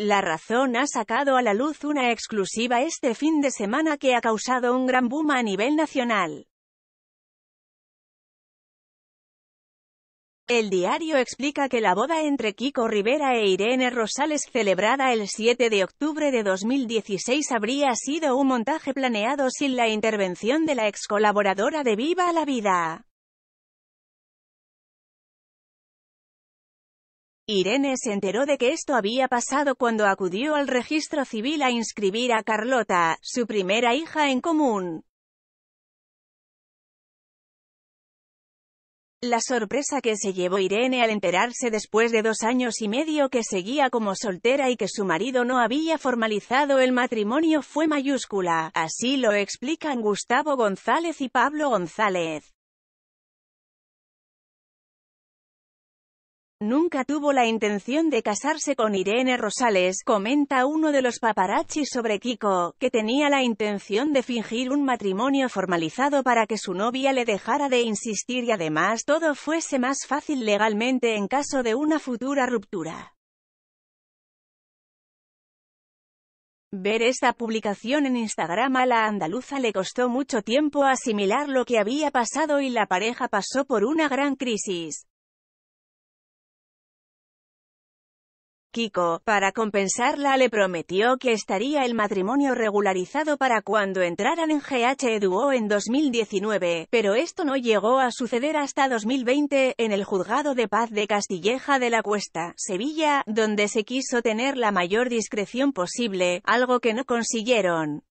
La Razón ha sacado a la luz una exclusiva este fin de semana que ha causado un gran boom a nivel nacional. El diario explica que la boda entre Kiko Rivera e Irene Rosales celebrada el 7 de octubre de 2016 habría sido un montaje planeado sin la intervención de la ex colaboradora de Viva la Vida. Irene se enteró de que esto había pasado cuando acudió al registro civil a inscribir a Carlota, su primera hija en común. La sorpresa que se llevó Irene al enterarse después de dos años y medio que seguía como soltera y que su marido no había formalizado el matrimonio fue mayúscula, así lo explican Gustavo González y Pablo González. Nunca tuvo la intención de casarse con Irene Rosales, comenta uno de los paparazzi sobre Kiko, que tenía la intención de fingir un matrimonio formalizado para que su novia le dejara de insistir y además todo fuese más fácil legalmente en caso de una futura ruptura. Ver esta publicación en Instagram a la andaluza le costó mucho tiempo asimilar lo que había pasado y la pareja pasó por una gran crisis. Kiko, para compensarla le prometió que estaría el matrimonio regularizado para cuando entraran en GH e Duo en 2019, pero esto no llegó a suceder hasta 2020, en el Juzgado de Paz de Castilleja de la Cuesta, Sevilla, donde se quiso tener la mayor discreción posible, algo que no consiguieron.